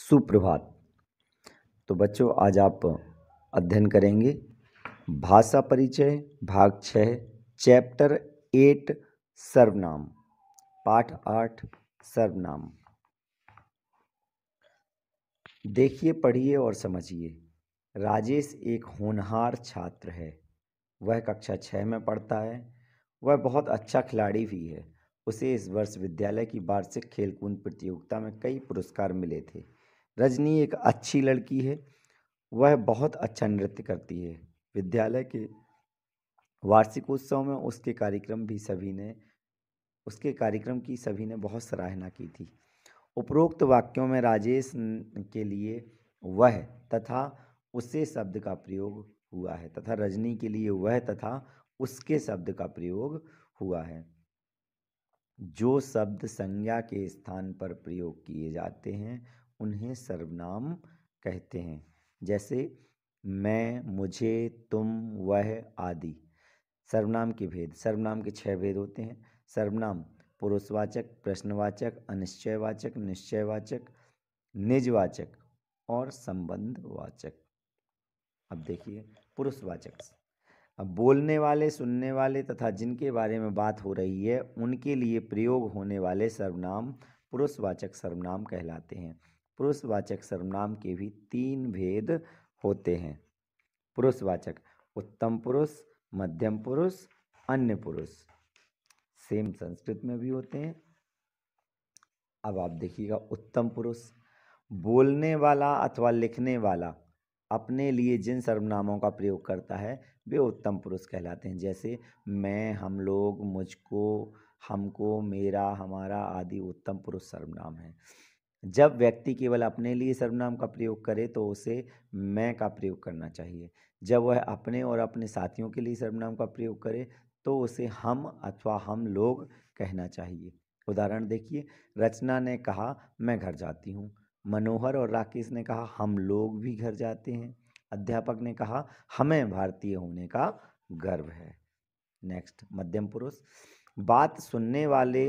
सुप्रभात तो बच्चों आज आप अध्ययन करेंगे भाषा परिचय भाग छः चैप्टर एट सर्वनाम पाठ आठ सर्वनाम देखिए पढ़िए और समझिए राजेश एक होनहार छात्र है वह कक्षा छः में पढ़ता है वह बहुत अच्छा खिलाड़ी भी है उसे इस वर्ष विद्यालय की वार्षिक खेलकूद प्रतियोगिता में कई पुरस्कार मिले थे रजनी एक अच्छी लड़की है वह बहुत अच्छा नृत्य करती है विद्यालय के वार्षिकोत्सव में उसके कार्यक्रम भी सभी ने उसके कार्यक्रम की सभी ने बहुत सराहना की थी उपरोक्त वाक्यों में राजेश के लिए वह तथा उसे शब्द का प्रयोग हुआ है तथा रजनी के लिए वह तथा उसके शब्द का प्रयोग हुआ है जो शब्द संज्ञा के स्थान पर प्रयोग किए जाते हैं उन्हें सर्वनाम कहते हैं जैसे मैं मुझे तुम वह आदि सर्वनाम के भेद सर्वनाम के छह भेद होते हैं सर्वनाम पुरुषवाचक प्रश्नवाचक अनिश्चयवाचक निश्चयवाचक निजवाचक और संबंधवाचक अब देखिए पुरुषवाचक अब बोलने वाले सुनने वाले तथा जिनके बारे में बात हो रही है उनके लिए प्रयोग होने वाले सर्वनाम पुरुषवाचक सर्वनाम कहलाते हैं पुरुषवाचक सर्वनाम के भी तीन भेद होते हैं पुरुषवाचक उत्तम पुरुष मध्यम पुरुष अन्य पुरुष सेम संस्कृत में भी होते हैं अब आप देखिएगा उत्तम पुरुष बोलने वाला अथवा लिखने वाला अपने लिए जिन सर्वनामों का प्रयोग करता है वे उत्तम पुरुष कहलाते हैं जैसे मैं हम लोग मुझको हमको मेरा हमारा आदि उत्तम पुरुष सर्वनाम है जब व्यक्ति केवल अपने लिए सर्वनाम का प्रयोग करे तो उसे मैं का प्रयोग करना चाहिए जब वह अपने और अपने साथियों के लिए सर्वनाम का प्रयोग करे तो उसे हम अथवा हम लोग कहना चाहिए उदाहरण देखिए रचना ने कहा मैं घर जाती हूँ मनोहर और राकेश ने कहा हम लोग भी घर जाते हैं अध्यापक ने कहा हमें भारतीय होने का गर्व है नेक्स्ट मध्यम पुरुष बात सुनने वाले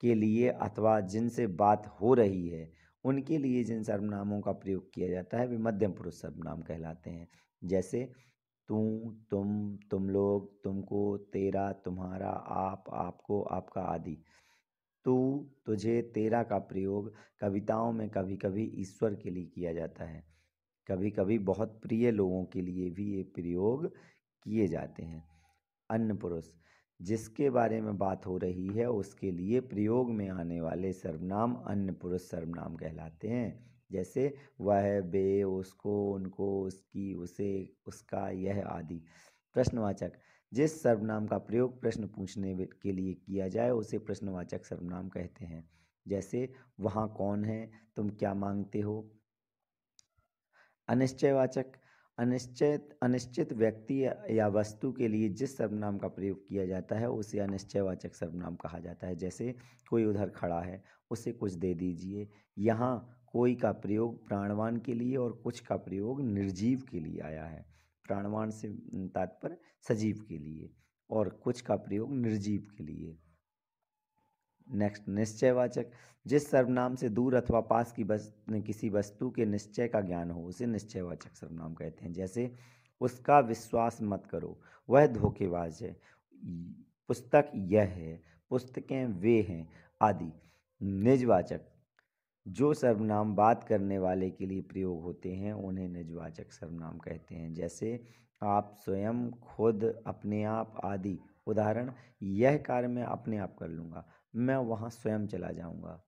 के लिए अथवा जिनसे बात हो रही है उनके लिए जिन सर्वनामों का प्रयोग किया जाता है वे मध्यम पुरुष सर्वनाम कहलाते हैं जैसे तू तुम तुम लोग तुमको तेरा तुम्हारा आप आपको आपका आदि तू तुझे तेरा का प्रयोग कविताओं में कभी कभी ईश्वर के लिए किया जाता है कभी कभी बहुत प्रिय लोगों के लिए भी ये प्रयोग किए जाते हैं अन्य पुरुष जिसके बारे में बात हो रही है उसके लिए प्रयोग में आने वाले सर्वनाम अन्य पुरुष सर्वनाम कहलाते हैं जैसे वह बे उसको उनको उसकी उसे उसका यह आदि प्रश्नवाचक जिस सर्वनाम का प्रयोग प्रश्न पूछने के लिए किया जाए उसे प्रश्नवाचक सर्वनाम कहते हैं जैसे वहाँ कौन है तुम क्या मांगते हो अनिश्चयवाचक अनिश्चित अनिश्चित व्यक्ति या वस्तु के लिए जिस सर्वनाम का प्रयोग किया जाता है उसे अनिश्चयवाचक सर्वनाम कहा जाता है जैसे कोई उधर खड़ा है उसे कुछ दे दीजिए यहाँ कोई का प्रयोग प्राणवान के लिए और कुछ का प्रयोग निर्जीव के लिए आया है प्राणवान से तात्पर्य सजीव के लिए और कुछ का प्रयोग निर्जीव के लिए नेक्स्ट निश्चयवाचक जिस सर्वनाम से दूर अथवा पास की बस किसी वस्तु के निश्चय का ज्ञान हो उसे निश्चयवाचक सर्वनाम कहते हैं जैसे उसका विश्वास मत करो वह धोखेबाज है पुस्तक यह है पुस्तकें वे हैं आदि निजवाचक जो सर्वनाम बात करने वाले के लिए प्रयोग होते हैं उन्हें निजवाचक सर्वनाम कहते हैं जैसे आप स्वयं खुद अपने आप आदि उदाहरण यह कार्य मैं अपने आप कर लूँगा मैं वहाँ स्वयं चला जाऊँगा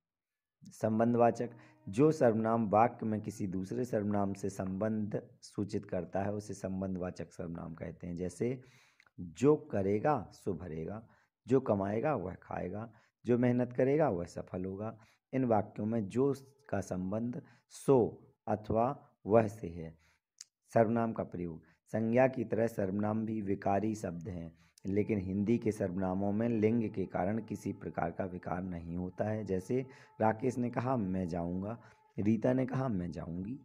संबंधवाचक जो सर्वनाम वाक्य में किसी दूसरे सर्वनाम से संबंध सूचित करता है उसे संबंधवाचक सर्वनाम कहते हैं जैसे जो करेगा सो भरेगा जो कमाएगा वह खाएगा जो मेहनत करेगा वह सफल होगा इन वाक्यों में जो का संबंध सो अथवा वह से है सर्वनाम का प्रयोग संज्ञा की तरह सर्वनाम भी विकारी शब्द हैं लेकिन हिंदी के सर्वनामों में लिंग के कारण किसी प्रकार का विकार नहीं होता है जैसे राकेश ने कहा मैं जाऊंगा रीता ने कहा मैं जाऊंगी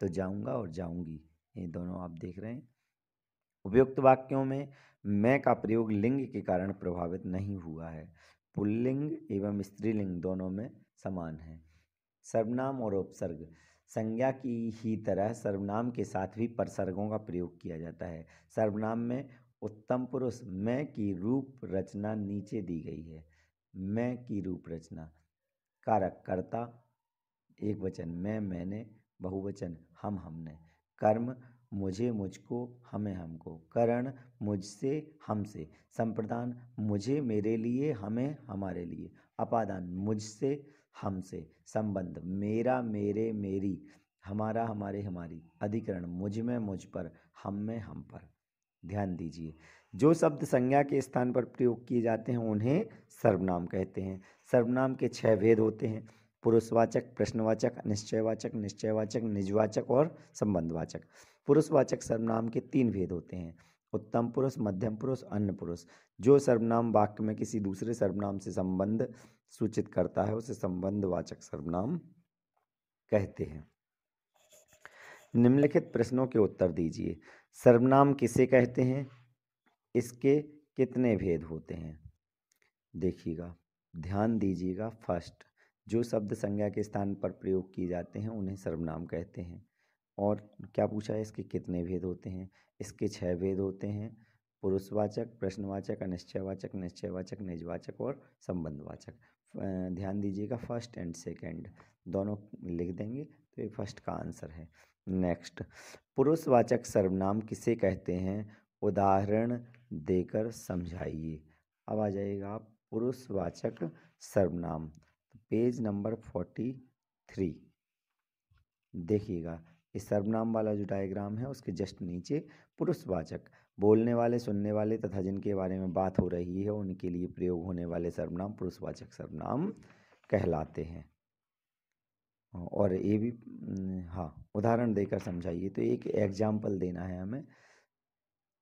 तो जाऊंगा और जाऊंगी ये दोनों आप देख रहे हैं उपयुक्त वाक्यों में मैं का प्रयोग लिंग के कारण प्रभावित नहीं हुआ है पुल्लिंग एवं स्त्रीलिंग दोनों में समान है सर्वनाम और उपसर्ग संज्ञा की ही तरह सर्वनाम के साथ भी परसर्गों का प्रयोग किया जाता है सर्वनाम में उत्तम पुरुष मैं की रूप रचना नीचे दी गई है मैं की रूप रचना कारक कर्ता एक वचन मैं मैंने बहुवचन हम हमने कर्म मुझे मुझको हमें हमको करण मुझसे हमसे संप्रदान मुझे मेरे लिए हमें हमारे लिए अपादान मुझसे हमसे संबंध मेरा मेरे मेरी हमारा हमारे हमारी अधिकरण मुझ में मुझ पर हम में हम पर ध्यान दीजिए जो शब्द संज्ञा के स्थान पर प्रयोग किए जाते हैं उन्हें सर्वनाम कहते हैं सर्वनाम के छह भेद होते हैं पुरुषवाचक प्रश्नवाचक निश्चयवाचक निश्चयवाचक निजवाचक और संबंधवाचक पुरुषवाचक सर्वनाम के तीन भेद होते हैं उत्तम पुरुष मध्यम पुरुष अन्य पुरुष जो सर्वनाम वाक्य में किसी दूसरे सर्वनाम से संबंध सूचित करता है उसे संबंधवाचक सर्वनाम कहते हैं निम्नलिखित प्रश्नों के उत्तर दीजिए सर्वनाम किसे कहते हैं इसके कितने भेद होते हैं देखिएगा ध्यान दीजिएगा फर्स्ट जो शब्द संज्ञा के स्थान पर प्रयोग किए जाते हैं उन्हें सर्वनाम कहते हैं और क्या पूछा है इसके कितने भेद होते हैं इसके छः भेद होते हैं पुरुषवाचक प्रश्नवाचक अनिश्चयवाचक निश्चयवाचक निजवाचक और संबंधवाचक ध्यान दीजिएगा फर्स्ट एंड सेकंड दोनों लिख देंगे तो ये फर्स्ट का आंसर है नेक्स्ट पुरुषवाचक सर्वनाम किसे कहते हैं उदाहरण देकर समझाइए अब आ जाएगा पुरुषवाचक सर्वनाम पेज नंबर फोर्टी थ्री देखिएगा ये सर्वनाम वाला जो डायग्राम है उसके जस्ट नीचे पुरुषवाचक बोलने वाले सुनने वाले तथा जिनके बारे में बात हो रही है उनके लिए प्रयोग होने वाले सर्वनाम पुरुषवाचक सर्वनाम कहलाते हैं और ये भी हाँ उदाहरण देकर समझाइए तो एक एग्जाम्पल देना है हमें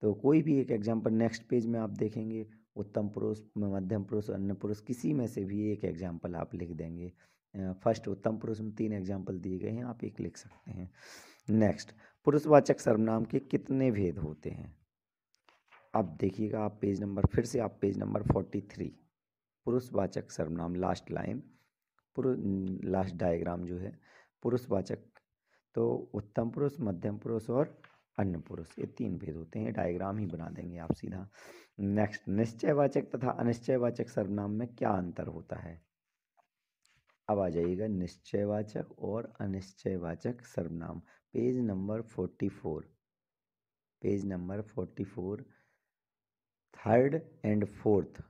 तो कोई भी एक एग्जाम्पल नेक्स्ट पेज में आप देखेंगे उत्तम पुरुष मध्यम पुरुष अन्य पुरुष किसी में से भी एक एग्जाम्पल आप लिख देंगे फर्स्ट उत्तम पुरुष में तीन एग्जाम्पल दिए गए हैं आप एक लिख सकते हैं नेक्स्ट पुरुषवाचक सर्वनाम के कितने भेद होते हैं अब देखिएगा आप पेज नंबर फिर से आप पेज नंबर फोर्टी थ्री पुरुषवाचक सर्वनाम लास्ट लाइन पुरुष लास्ट डायग्राम जो है पुरुषवाचक तो उत्तम पुरुष मध्यम पुरुष और अन्य पुरुष ये तीन भेद होते हैं डायग्राम ही बना देंगे आप सीधा नेक्स्ट निश्चयवाचक तथा अनिश्चयवाचक सर्वनाम में क्या अंतर होता है अब आ जाइएगा निश्चयवाचक और अनिश्चयवाचक सर्वनाम page number forty four page number forty four third and fourth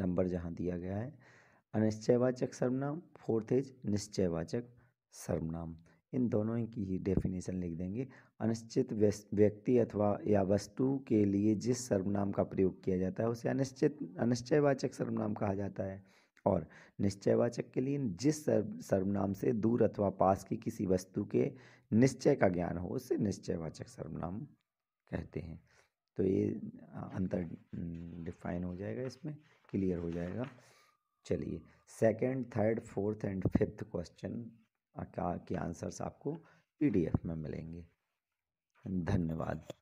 number जहाँ दिया गया है अनिश्चयवाचक सर्वनाम फोर्थ इज निश्चयवाचक सर्वनाम इन दोनों की ही डेफिनेशन लिख देंगे अनिश्चित व्यक्ति अथवा या वस्तु के लिए जिस सर्वनाम का प्रयोग किया जाता है उसे अनिश्चित अनिश्चयवाचक सर्वनाम कहा जाता है और निश्चयवाचक के लिए जिस सर्व सर्वनाम से दूर अथवा पास की किसी वस्तु के निश्चय का ज्ञान हो उसे निश्चयवाचक सर्वनाम कहते हैं तो ये अंतर डिफाइन हो जाएगा इसमें क्लियर हो जाएगा चलिए second third fourth and fifth question के आंसर्स आपको पीडीएफ में मिलेंगे धन्यवाद